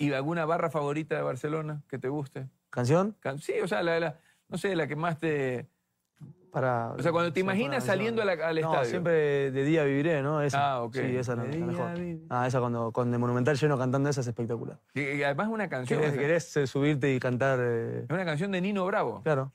¿Y alguna barra favorita de Barcelona que te guste? ¿Canción? sí, o sea, la, no sé, la que más te... Para, o sea, cuando te imaginas saliendo la, al estadio. siempre de día viviré, ¿no? Esa. Ah, ok. Sí, esa es la mejor. Ah, esa cuando con el Monumental lleno cantando esa es espectacular. Y, además es una canción. Que querés eh, subirte y cantar. Eh, es una canción de Nino Bravo. Claro.